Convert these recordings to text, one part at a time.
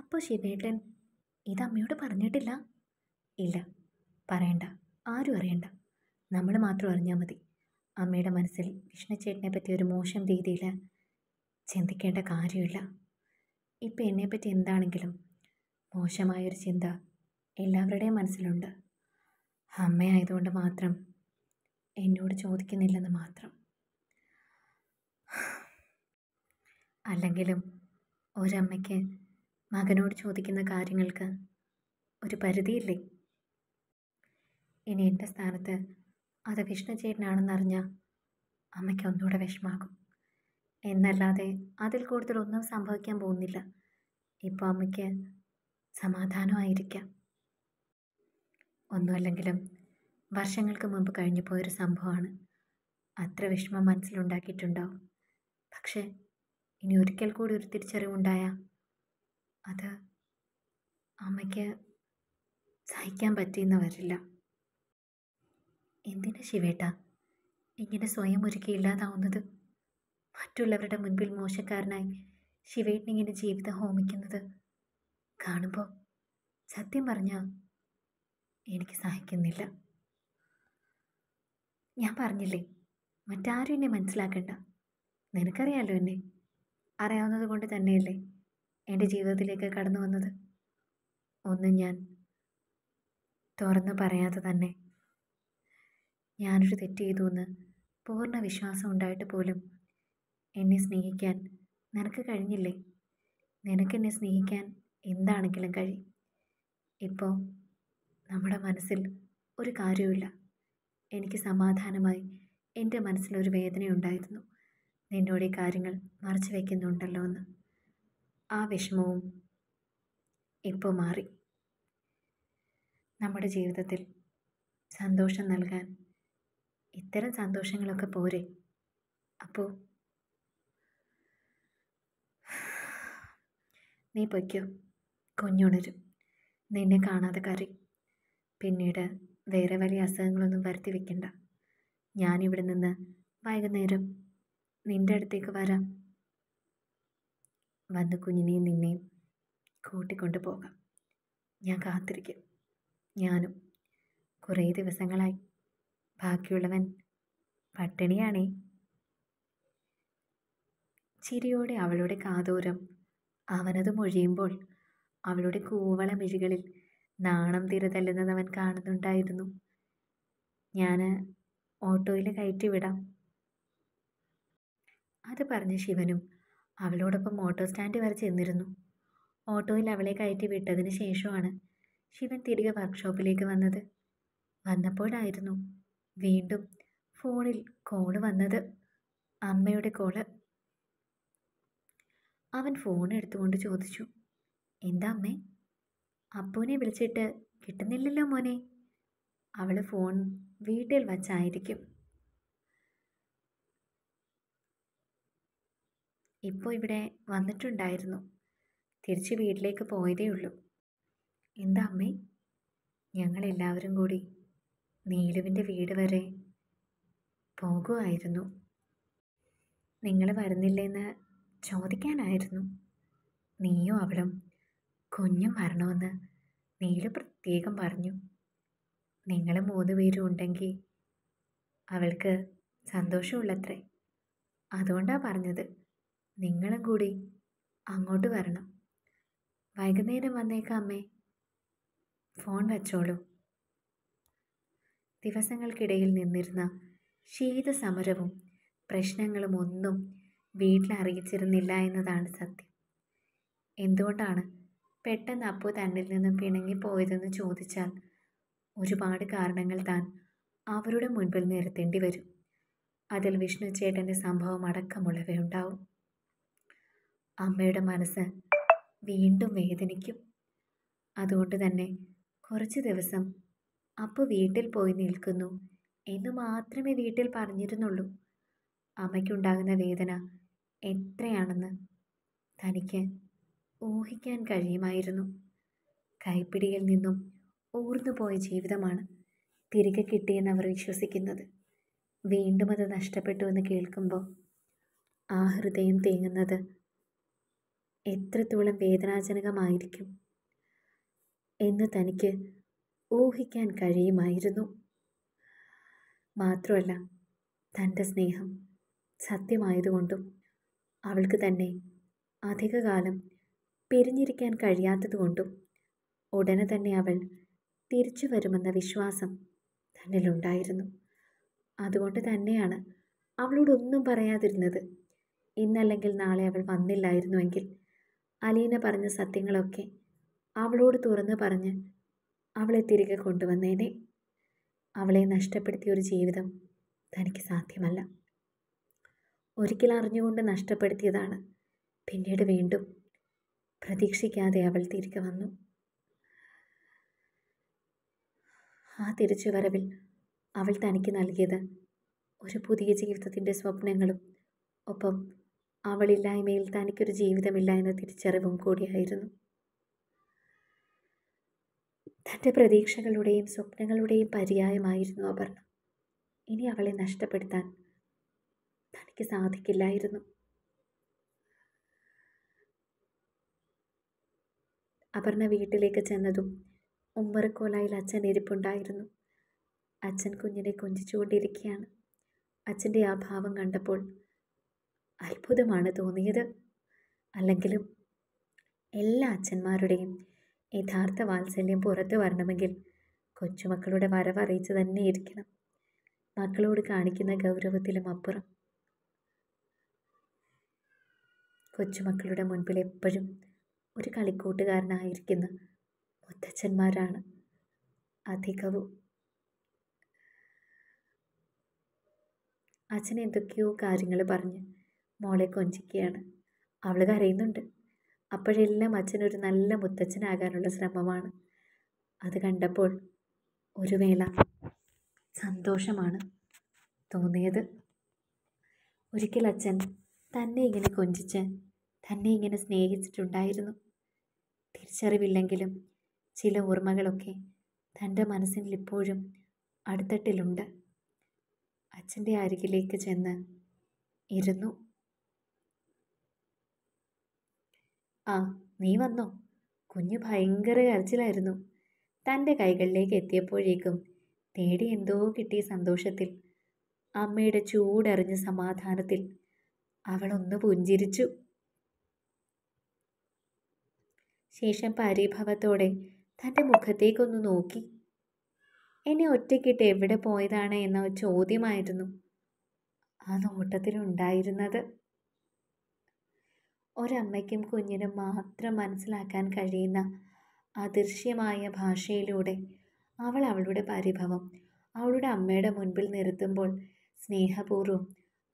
അപ്പോൾ ശിവേട്ടൻ ഇത് അമ്മയോട് പറഞ്ഞിട്ടില്ല ഇല്ല പറയണ്ട ആരും അറിയണ്ട നമ്മൾ മാത്രം അറിഞ്ഞാൽ മതി അമ്മയുടെ മനസ്സിൽ വിഷ്ണുചേട്ടനെ പറ്റി ഒരു മോശം രീതിയിൽ ചിന്തിക്കേണ്ട കാര്യമില്ല ഇപ്പം എന്നെപ്പറ്റി എന്താണെങ്കിലും മോശമായൊരു ചിന്ത എല്ലാവരുടെയും മനസ്സിലുണ്ട് അമ്മയായതുകൊണ്ട് മാത്രം എന്നോട് ചോദിക്കുന്നില്ലെന്ന് മാത്രം അല്ലെങ്കിലും ഒരമ്മയ്ക്ക് മകനോട് ചോദിക്കുന്ന കാര്യങ്ങൾക്ക് ഒരു പരിധിയില്ലേ ഇനി എൻ്റെ സ്ഥാനത്ത് അത് വിഷ്ണുചേട്ടനാണെന്നറിഞ്ഞ അമ്മയ്ക്ക് ഒന്നുകൂടെ വിഷമാകും എന്നല്ലാതെ അതിൽ കൂടുതൽ ഒന്നും സംഭവിക്കാൻ പോകുന്നില്ല ഇപ്പോൾ അമ്മയ്ക്ക് സമാധാനമായിരിക്കാം ഒന്നുമല്ലെങ്കിലും വർഷങ്ങൾക്ക് മുമ്പ് കഴിഞ്ഞു പോയൊരു സംഭവമാണ് അത്ര വിഷമം മനസ്സിലുണ്ടാക്കിയിട്ടുണ്ടാവും പക്ഷേ ഇനി ഒരിക്കൽ കൂടി ഒരു തിരിച്ചറിവുണ്ടായാൽ അത് അമ്മയ്ക്ക് സഹിക്കാൻ പറ്റിയെന്ന് വരില്ല എന്തിന് ശിവേട്ട ഇങ്ങനെ സ്വയം ഒരുക്കി ഇല്ലാതാവുന്നത് മറ്റുള്ളവരുടെ മുൻപിൽ മോശക്കാരനായി ശിവേട്ടനിങ്ങനെ ജീവിതം ഹോമിക്കുന്നത് കാണുമ്പോൾ സത്യം പറഞ്ഞ എനിക്ക് സഹിക്കുന്നില്ല ഞാൻ പറഞ്ഞില്ലേ മറ്റാരും എന്നെ മനസ്സിലാക്കണ്ട നിനക്കറിയാലോ എന്നെ അറിയാവുന്നത് കൊണ്ട് തന്നെയല്ലേ എൻ്റെ ജീവിതത്തിലേക്ക് കടന്നു വന്നത് ഒന്ന് ഞാൻ തുറന്നു പറയാതെ തന്നെ ഞാനൊരു തെറ്റ് ചെയ്തു എന്ന് പൂർണ്ണ വിശ്വാസം ഉണ്ടായിട്ട് പോലും എന്നെ സ്നേഹിക്കാൻ നിനക്ക് കഴിഞ്ഞില്ലേ നിനക്ക് എന്നെ സ്നേഹിക്കാൻ എന്താണെങ്കിലും കഴി ഇപ്പോൾ നമ്മുടെ മനസ്സിൽ ഒരു കാര്യവുമില്ല എനിക്ക് സമാധാനമായി എൻ്റെ മനസ്സിലൊരു വേദനയുണ്ടായിരുന്നു നിന്നോട് ഈ കാര്യങ്ങൾ മറച്ചു വയ്ക്കുന്നുണ്ടല്ലോ എന്ന് ആ വിഷമവും ഇപ്പോൾ മാറി നമ്മുടെ ജീവിതത്തിൽ സന്തോഷം നൽകാൻ ഇത്തരം സന്തോഷങ്ങളൊക്കെ പോരെ അപ്പോൾ നീ പൊയ്ക്കോ കുഞ്ഞുണരും നിന്നെ കാണാതെ കറി പിന്നീട് വേറെ വലിയ അസുഖങ്ങളൊന്നും വരുത്തി വെക്കണ്ട ഞാനിവിടെ നിന്ന് വൈകുന്നേരം നിൻ്റെ അടുത്തേക്ക് വരാം വന്ന് കുഞ്ഞിനെയും നിന്നെയും കൂട്ടിക്കൊണ്ട് പോകാം ഞാൻ കാത്തിരിക്കും ഞാനും കുറേ ദിവസങ്ങളായി ബാക്കിയുള്ളവൻ പട്ടിണിയാണേ ചിരിയോടെ അവളുടെ കാതോരം അവനത് മൊഴിയുമ്പോൾ അവളുടെ കൂവള മിഴികളിൽ നാണം തിരതല്ലുന്നത് അവൻ കാണുന്നുണ്ടായിരുന്നു ഞാൻ ഓട്ടോയിൽ കയറ്റി വിടാം അത് പറഞ്ഞ ശിവനും അവളോടൊപ്പം ഓട്ടോ സ്റ്റാൻഡ് വരെ ചെന്നിരുന്നു ഓട്ടോയിൽ അവളെ കയറ്റി വിട്ടതിന് ശേഷമാണ് ശിവൻ തിരികെ വർക്ക്ഷോപ്പിലേക്ക് വന്നത് വന്നപ്പോഴായിരുന്നു വീണ്ടും ഫോണിൽ കോള് വന്നത് അമ്മയുടെ കോള് അവൻ ഫോൺ എടുത്തുകൊണ്ട് ചോദിച്ചു എന്താ അമ്മേ അപ്പൂനെ വിളിച്ചിട്ട് കിട്ടുന്നില്ലല്ലോ മോനെ അവൾ ഫോൺ വീട്ടിൽ വച്ചായിരിക്കും ഇപ്പോൾ ഇവിടെ വന്നിട്ടുണ്ടായിരുന്നു തിരിച്ച് വീട്ടിലേക്ക് പോയതേ ഉള്ളൂ എന്താ അമ്മേ ഞങ്ങളെല്ലാവരും കൂടി നീലുവിൻ്റെ വീട് വരെ പോകുമായിരുന്നു നിങ്ങൾ വരുന്നില്ലെന്ന് ചോദിക്കാനായിരുന്നു നീയും അവളും കുഞ്ഞും വരണമെന്ന് നീലു പ്രത്യേകം പറഞ്ഞു നിങ്ങൾ മൂന്ന് പേരും ഉണ്ടെങ്കിൽ അവൾക്ക് സന്തോഷമുള്ളത്രേ അതുകൊണ്ടാണ് പറഞ്ഞത് നിങ്ങളും കൂടി അങ്ങോട്ട് വരണം വൈകുന്നേരം വന്നേക്കാം അമ്മേ ഫോൺ വച്ചോളൂ ദിവസങ്ങൾക്കിടയിൽ നിന്നിരുന്ന ശീതസമരവും പ്രശ്നങ്ങളും ഒന്നും വീട്ടിലറിയിച്ചിരുന്നില്ല എന്നതാണ് സത്യം എന്തുകൊണ്ടാണ് പെട്ടെന്ന് അപ്പു തന്നിൽ നിന്നും പിണങ്ങിപ്പോയതെന്ന് ചോദിച്ചാൽ ഒരുപാട് കാരണങ്ങൾ താൻ അവരുടെ മുൻപിൽ നിരത്തേണ്ടി വരും അതിൽ വിഷ്ണു ചേട്ടൻ്റെ സംഭവം അടക്കമുള്ളവയുണ്ടാവും അമ്മയുടെ മനസ്സ് വീണ്ടും വേദനിക്കും അതുകൊണ്ട് തന്നെ കുറച്ച് ദിവസം അപ്പ വീട്ടിൽ പോയി നിൽക്കുന്നു എന്ന് മാത്രമേ വീട്ടിൽ പറഞ്ഞിരുന്നുള്ളൂ അമ്മയ്ക്കുണ്ടാകുന്ന വേദന എത്രയാണെന്ന് തനിക്ക് ഊഹിക്കാൻ കഴിയുമായിരുന്നു കൈപ്പിടിയിൽ നിന്നും ഊർന്നുപോയ ജീവിതമാണ് തിരികെ കിട്ടിയെന്ന് അവർ വിശ്വസിക്കുന്നത് വീണ്ടും അത് നഷ്ടപ്പെട്ടു എന്ന് കേൾക്കുമ്പോൾ ആ ഹൃദയം തേങ്ങുന്നത് എത്രത്തോളം വേദനാജനകമായിരിക്കും എന്ന് തനിക്ക് ഊഹിക്കാൻ കഴിയുമായിരുന്നു മാത്രമല്ല തൻ്റെ സ്നേഹം സത്യമായതുകൊണ്ടും അവൾക്ക് തന്നെ അധികകാലം പിരിഞ്ഞിരിക്കാൻ കഴിയാത്തതുകൊണ്ടും ഉടനെ തന്നെ അവൾ തിരിച്ചു വരുമെന്ന വിശ്വാസം തന്നിലുണ്ടായിരുന്നു അതുകൊണ്ട് തന്നെയാണ് അവളോടൊന്നും പറയാതിരുന്നത് ഇന്നല്ലെങ്കിൽ നാളെ അവൾ വന്നില്ലായിരുന്നുവെങ്കിൽ അലീന പറഞ്ഞ സത്യങ്ങളൊക്കെ അവളോട് തുറന്ന് പറഞ്ഞ് അവളെ തിരികെ കൊണ്ടുവന്നേനെ അവളെ നഷ്ടപ്പെടുത്തിയ ഒരു ജീവിതം തനിക്ക് സാധ്യമല്ല ഒരിക്കൽ അറിഞ്ഞുകൊണ്ട് നഷ്ടപ്പെടുത്തിയതാണ് പിന്നീട് വീണ്ടും പ്രതീക്ഷിക്കാതെ അവൾ തിരികെ വന്നു ആ തിരിച്ചുവരവിൽ അവൾ തനിക്ക് നൽകിയത് ഒരു പുതിയ ജീവിതത്തിൻ്റെ സ്വപ്നങ്ങളും ഒപ്പം അവളില്ലായ്മയിൽ തനിക്കൊരു ജീവിതമില്ല എന്ന തിരിച്ചറിവും കൂടിയായിരുന്നു തൻ്റെ പ്രതീക്ഷകളുടെയും സ്വപ്നങ്ങളുടെയും പര്യായമായിരുന്നു അപർണ ഇനി അവളെ നഷ്ടപ്പെടുത്താൻ തനിക്ക് സാധിക്കില്ലായിരുന്നു അപർണ വീട്ടിലേക്ക് ചെന്നതും ഉമ്മറക്കോലായിൽ അച്ഛൻ ഇരിപ്പുണ്ടായിരുന്നു അച്ഛൻ കുഞ്ഞിനെ കൊഞ്ചിച്ചുകൊണ്ടിരിക്കുകയാണ് അച്ഛൻ്റെ ആ ഭാവം കണ്ടപ്പോൾ അത്ഭുതമാണ് തോന്നിയത് അല്ലെങ്കിലും എല്ലാ അച്ഛന്മാരുടെയും യഥാർത്ഥ വാത്സല്യം പുറത്തു വരണമെങ്കിൽ കൊച്ചുമക്കളുടെ വരവറിയിച്ച് തന്നെ ഇരിക്കണം മക്കളോട് കാണിക്കുന്ന ഗൗരവത്തിലും അപ്പുറം കൊച്ചുമക്കളുടെ മുൻപിൽ എപ്പോഴും ഒരു കളിക്കൂട്ടുകാരനായിരിക്കുന്ന മുത്തച്ഛന്മാരാണ് അധികവും അച്ഛൻ എന്തൊക്കെയോ കാര്യങ്ങൾ പറഞ്ഞ് മോളെ കൊഞ്ചിക്കുകയാണ് അവൾ കരയുന്നുണ്ട് അപ്പോഴെല്ലാം അച്ഛനൊരു നല്ല മുത്തച്ഛനാകാനുള്ള ശ്രമമാണ് അത് കണ്ടപ്പോൾ ഒരു വേള സന്തോഷമാണ് തോന്നിയത് ഒരിക്കൽ അച്ഛൻ തന്നെ ഇങ്ങനെ കൊഞ്ചിച്ച് തന്നെ ഇങ്ങനെ സ്നേഹിച്ചിട്ടുണ്ടായിരുന്നു തിരിച്ചറിവില്ലെങ്കിലും ചില ഓർമ്മകളൊക്കെ തൻ്റെ മനസ്സിൽ ഇപ്പോഴും അടുത്തട്ടിലുണ്ട് അച്ഛൻ്റെ അരികിലേക്ക് ചെന്ന് ഇരുന്നു ആ നീ വന്നോ കുഞ്ഞ് ഭയങ്കര കരച്ചിലായിരുന്നു തൻ്റെ കൈകളിലേക്ക് എത്തിയപ്പോഴേക്കും തേടി എന്തോ കിട്ടിയ സന്തോഷത്തിൽ അമ്മയുടെ ചൂടറിഞ്ഞ സമാധാനത്തിൽ അവളൊന്ന് പുഞ്ചിരിച്ചു ശേഷം പരിഭവത്തോടെ തൻ്റെ മുഖത്തേക്കൊന്ന് നോക്കി എന്നെ ഒറ്റയ്ക്കിട്ട് എവിടെ പോയതാണ് എന്ന ചോദ്യമായിരുന്നു ആ നോട്ടത്തിലുണ്ടായിരുന്നത് ഒരമ്മയ്ക്കും കുഞ്ഞിനും മാത്രം മനസ്സിലാക്കാൻ കഴിയുന്ന അദൃശ്യമായ ഭാഷയിലൂടെ അവൾ അവളുടെ പരിഭവം അവളുടെ അമ്മയുടെ മുൻപിൽ നിർത്തുമ്പോൾ സ്നേഹപൂർവ്വം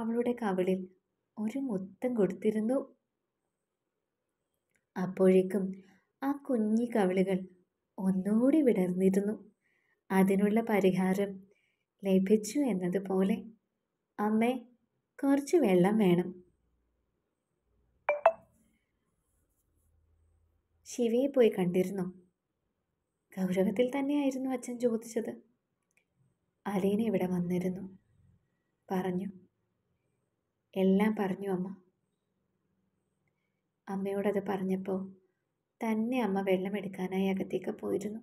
അവളുടെ കവിളിൽ ഒരു മുത്തം കൊടുത്തിരുന്നു അപ്പോഴേക്കും ആ കുഞ്ഞി കവിളുകൾ ഒന്നുകൂടി വിടർന്നിരുന്നു അതിനുള്ള പരിഹാരം ലഭിച്ചു എന്നതുപോലെ അമ്മേ കുറച്ച് വെള്ളം വേണം ശിവയെ പോയി കണ്ടിരുന്നോ ഗൗരവത്തിൽ തന്നെയായിരുന്നു അച്ഛൻ ചോദിച്ചത് അലീന ഇവിടെ വന്നിരുന്നു പറഞ്ഞു എല്ലാം പറഞ്ഞു അമ്മ അമ്മയോടത് പറഞ്ഞപ്പോൾ തന്നെ അമ്മ വെള്ളമെടുക്കാനായി അകത്തേക്ക് പോയിരുന്നു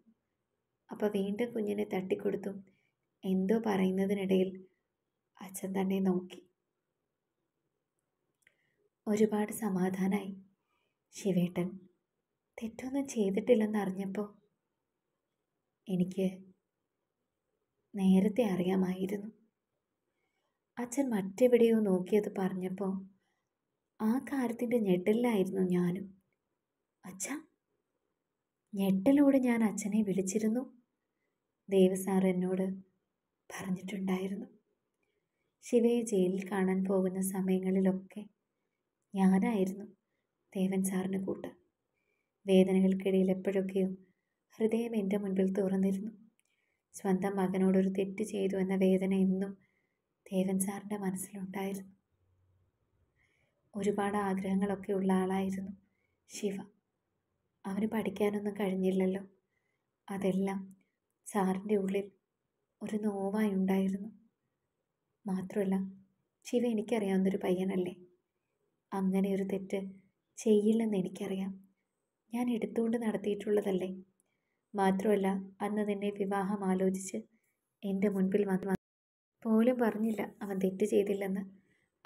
അപ്പോൾ വീണ്ടും കുഞ്ഞിനെ തട്ടിക്കൊടുത്തു എന്തോ പറയുന്നതിനിടയിൽ അച്ഛൻ തന്നെ നോക്കി ഒരുപാട് സമാധാനായി ശിവേട്ടൻ തെറ്റൊന്നും ചെയ്തിട്ടില്ലെന്ന് അറിഞ്ഞപ്പോൾ എനിക്ക് നേരത്തെ അറിയാമായിരുന്നു അച്ഛൻ മറ്റെവിടെയോ നോക്കിയത് പറഞ്ഞപ്പോൾ ആ കാര്യത്തിൻ്റെ ഞെട്ടലിലായിരുന്നു ഞാനും അച്ഛ ഞെട്ടലോടെ ഞാൻ അച്ഛനെ വിളിച്ചിരുന്നു ദേവസാർ എന്നോട് പറഞ്ഞിട്ടുണ്ടായിരുന്നു ശിവയെ ജയിലിൽ കാണാൻ പോകുന്ന സമയങ്ങളിലൊക്കെ ഞാനായിരുന്നു ദേവൻ സാറിന് കൂട്ട് വേദനകൾക്കിടയിൽ എപ്പോഴൊക്കെയോ ഹൃദയം എൻ്റെ മുൻപിൽ തുറന്നിരുന്നു സ്വന്തം മകനോടൊരു തെറ്റ് ചെയ്തു എന്ന വേദന എന്നും ദേവൻ സാറിൻ്റെ മനസ്സിലുണ്ടായിരുന്നു ഒരുപാട് ആഗ്രഹങ്ങളൊക്കെ ഉള്ള ആളായിരുന്നു ശിവ അവന് പഠിക്കാനൊന്നും കഴിഞ്ഞില്ലല്ലോ അതെല്ലാം സാറിൻ്റെ ഉള്ളിൽ ഒരു നോവായി ഉണ്ടായിരുന്നു മാത്രമല്ല ശിവ എനിക്കറിയാവുന്നൊരു പയ്യനല്ലേ അങ്ങനെ ഒരു തെറ്റ് ചെയ്യില്ലെന്ന് എനിക്കറിയാം ഞാൻ എടുത്തുകൊണ്ട് നടത്തിയിട്ടുള്ളതല്ലേ മാത്രമല്ല അന്ന് നിന്നെ വിവാഹം ആലോചിച്ച് എൻ്റെ മുൻപിൽ വന്ന് പോലും പറഞ്ഞില്ല അവൻ തെറ്റ് ചെയ്തില്ലെന്ന്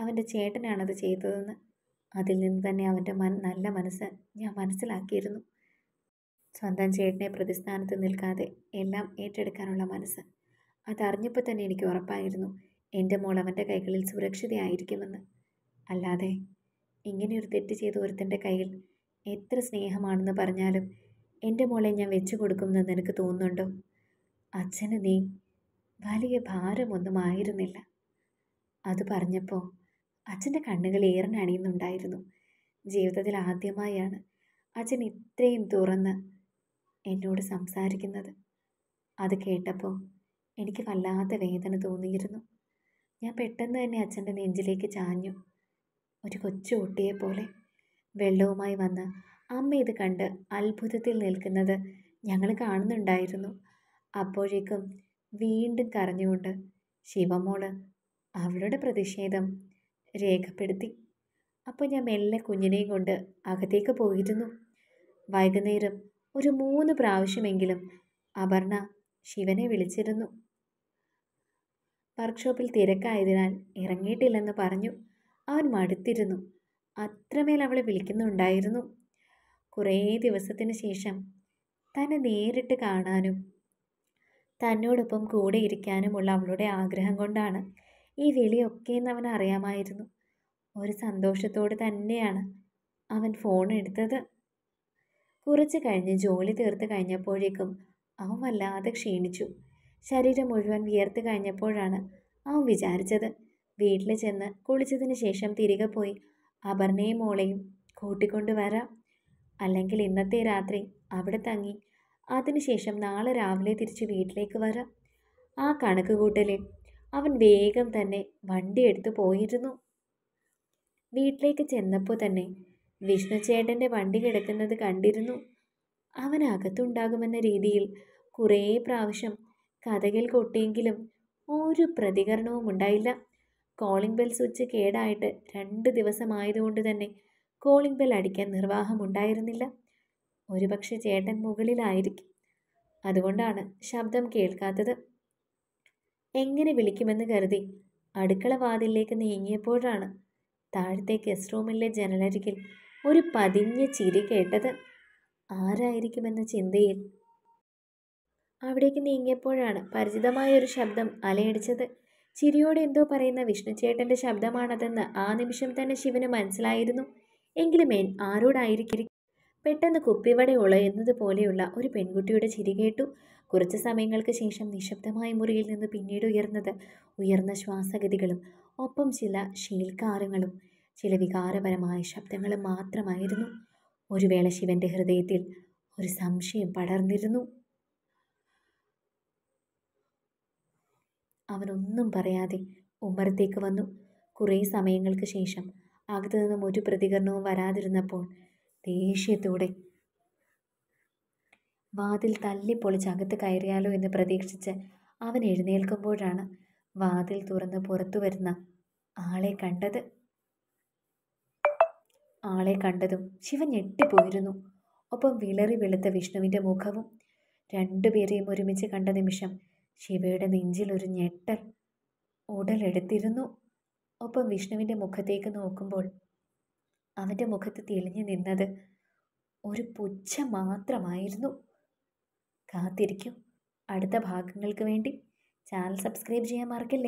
അവൻ്റെ ചേട്ടനാണത് ചെയ്തതെന്ന് അതിൽ നിന്ന് തന്നെ അവൻ്റെ മൻ നല്ല മനസ്സ് ഞാൻ മനസ്സിലാക്കിയിരുന്നു സ്വന്തം ചേട്ടനെ പ്രതിസ്ഥാനത്ത് നിൽക്കാതെ എല്ലാം ഏറ്റെടുക്കാനുള്ള മനസ്സ് അതറിഞ്ഞപ്പോൾ തന്നെ എനിക്ക് ഉറപ്പായിരുന്നു എൻ്റെ മോൾ അവൻ്റെ കൈകളിൽ സുരക്ഷിതയായിരിക്കുമെന്ന് അല്ലാതെ ഇങ്ങനെയൊരു തെറ്റ് ചെയ്ത ഒരുത്തൻ്റെ കയ്യിൽ എത്ര സ്നേഹമാണെന്ന് പറഞ്ഞാലും എൻ്റെ മോളെ ഞാൻ വെച്ചു കൊടുക്കുമെന്ന് നിനക്ക് തോന്നുന്നുണ്ടോ അച്ഛന് നീ വലിയ ഭാരമൊന്നും ആയിരുന്നില്ല അത് പറഞ്ഞപ്പോൾ അച്ഛൻ്റെ കണ്ണുകൾ ഏറനണിയുന്നുണ്ടായിരുന്നു ജീവിതത്തിൽ ആദ്യമായാണ് അച്ഛൻ ഇത്രയും തുറന്ന് എന്നോട് സംസാരിക്കുന്നത് അത് കേട്ടപ്പോൾ എനിക്ക് വല്ലാത്ത വേദന തോന്നിയിരുന്നു ഞാൻ പെട്ടെന്ന് തന്നെ അച്ഛൻ്റെ നെഞ്ചിലേക്ക് ചാഞ്ഞു ഒരു കൊച്ചു കുട്ടിയെ പോലെ വെള്ളവുമായി വന്ന് അമ്മ ഇത് കണ്ട് അത്ഭുതത്തിൽ നിൽക്കുന്നത് ഞങ്ങൾ കാണുന്നുണ്ടായിരുന്നു അപ്പോഴേക്കും വീണ്ടും കരഞ്ഞുകൊണ്ട് ശിവമോള് അവളുടെ പ്രതിഷേധം രേഖപ്പെടുത്തി അപ്പോൾ ഞാൻ മെല്ലെ കുഞ്ഞിനെയും കൊണ്ട് അകത്തേക്ക് പോയിരുന്നു വൈകുന്നേരം ഒരു മൂന്ന് പ്രാവശ്യമെങ്കിലും അപർണ ശിവനെ വിളിച്ചിരുന്നു വർക്ക്ഷോപ്പിൽ തിരക്കായതിനാൽ ഇറങ്ങിയിട്ടില്ലെന്ന് പറഞ്ഞു അവൻ മടുത്തിരുന്നു അത്രമേൽ അവളെ വിളിക്കുന്നുണ്ടായിരുന്നു കുറേ ദിവസത്തിന് ശേഷം തന്നെ നേരിട്ട് കാണാനും തന്നോടൊപ്പം കൂടെ ഇരിക്കാനുമുള്ള അവളുടെ ആഗ്രഹം കൊണ്ടാണ് ഈ വിളിയൊക്കെ എന്ന് അവൻ അറിയാമായിരുന്നു ഒരു സന്തോഷത്തോട് തന്നെയാണ് അവൻ ഫോൺ എടുത്തത് കുറച്ച് കഴിഞ്ഞ് ജോലി തീർത്ത് കഴിഞ്ഞപ്പോഴേക്കും അവൻ വല്ലാതെ ക്ഷീണിച്ചു ശരീരം മുഴുവൻ വിയർത്ത് കഴിഞ്ഞപ്പോഴാണ് അവൻ വിചാരിച്ചത് വീട്ടിൽ ചെന്ന് കുളിച്ചതിന് ശേഷം തിരികെ പോയി അപർണയും മോളെയും കൂട്ടിക്കൊണ്ടു വരാം അല്ലെങ്കിൽ ഇന്നത്തെ രാത്രി അവിടെ തങ്ങി അതിനുശേഷം നാളെ രാവിലെ തിരിച്ച് വീട്ടിലേക്ക് വരാം ആ കൂട്ടലിൽ അവൻ വേഗം തന്നെ വണ്ടിയെടുത്ത് പോയിരുന്നു വീട്ടിലേക്ക് ചെന്നപ്പോൾ തന്നെ വിഷ്ണു ചേട്ടൻ്റെ വണ്ടി കിടക്കുന്നത് കണ്ടിരുന്നു അവൻ അകത്തുണ്ടാകുമെന്ന രീതിയിൽ കുറേ പ്രാവശ്യം കഥകൾ കൊട്ടിയെങ്കിലും ഒരു പ്രതികരണവും ഉണ്ടായില്ല കോളിംഗ് ബെൽ സ്വിച്ച് കേടായിട്ട് രണ്ട് ദിവസമായതുകൊണ്ട് തന്നെ കോളിംഗ് ബെൽ അടിക്കാൻ നിർവാഹമുണ്ടായിരുന്നില്ല ഒരുപക്ഷെ ചേട്ടൻ മുകളിലായിരിക്കും അതുകൊണ്ടാണ് ശബ്ദം കേൾക്കാത്തത് എങ്ങനെ വിളിക്കുമെന്ന് കരുതി അടുക്കള വാതിലേക്ക് നീങ്ങിയപ്പോഴാണ് താഴത്തെ ഗസ്റ്റ് റൂമിലെ ജനലരികിൽ ഒരു പതിഞ്ഞ ചിരി കേട്ടത് ആരായിരിക്കുമെന്ന ചിന്തയിൽ അവിടേക്ക് നീങ്ങിയപ്പോഴാണ് പരിചിതമായ ഒരു ശബ്ദം അലയടിച്ചത് ചിരിയോട് എന്തോ പറയുന്ന വിഷ്ണുചേട്ടൻ്റെ ശബ്ദമാണതെന്ന് ആ നിമിഷം തന്നെ ശിവന് മനസ്സിലായിരുന്നു എങ്കിലും മേൻ ആരോടായിരിക്കും പെട്ടെന്ന് കുപ്പിവട ഉളയുന്നത് പോലെയുള്ള ഒരു പെൺകുട്ടിയുടെ ചിരി കേട്ടു കുറച്ച് സമയങ്ങൾക്ക് ശേഷം നിശബ്ദമായ മുറിയിൽ നിന്ന് പിന്നീട് ഉയർന്നത് ഉയർന്ന ശ്വാസഗതികളും ഒപ്പം ചില ശീൽക്കാരങ്ങളും ചില വികാരപരമായ ശബ്ദങ്ങളും മാത്രമായിരുന്നു ഒരു വേള ശിവൻ്റെ ഹൃദയത്തിൽ ഒരു സംശയം പടർന്നിരുന്നു അവനൊന്നും പറയാതെ ഉമ്മറത്തേക്ക് വന്നു കുറേ സമയങ്ങൾക്ക് ശേഷം അകത്തു നിന്നും ഒരു പ്രതികരണവും വരാതിരുന്നപ്പോൾ ദേഷ്യത്തോടെ വാതിൽ തല്ലിപ്പൊളിച്ച് അകത്ത് കയറിയാലോ എന്ന് പ്രതീക്ഷിച്ച് അവൻ എഴുന്നേൽക്കുമ്പോഴാണ് വാതിൽ തുറന്ന് പുറത്തു വരുന്ന ആളെ കണ്ടത് ആളെ കണ്ടതും ശിവൻ ഞെട്ടിപ്പോയിരുന്നു ഒപ്പം വിളറി വെളുത്ത വിഷ്ണുവിൻ്റെ മുഖവും രണ്ടുപേരെയും ഒരുമിച്ച് കണ്ട നിമിഷം ശിവയുടെ നെഞ്ചിലൊരു ഞെട്ടൽ ഉടലെടുത്തിരുന്നു ഒപ്പം വിഷ്ണുവിൻ്റെ മുഖത്തേക്ക് നോക്കുമ്പോൾ അവൻ്റെ മുഖത്ത് തെളിഞ്ഞു നിന്നത് ഒരു പുച്ഛ മാത്രമായിരുന്നു കാത്തിരിക്കും അടുത്ത ഭാഗങ്ങൾക്ക് വേണ്ടി ചാനൽ സബ്സ്ക്രൈബ് ചെയ്യാൻ മറക്കില്ല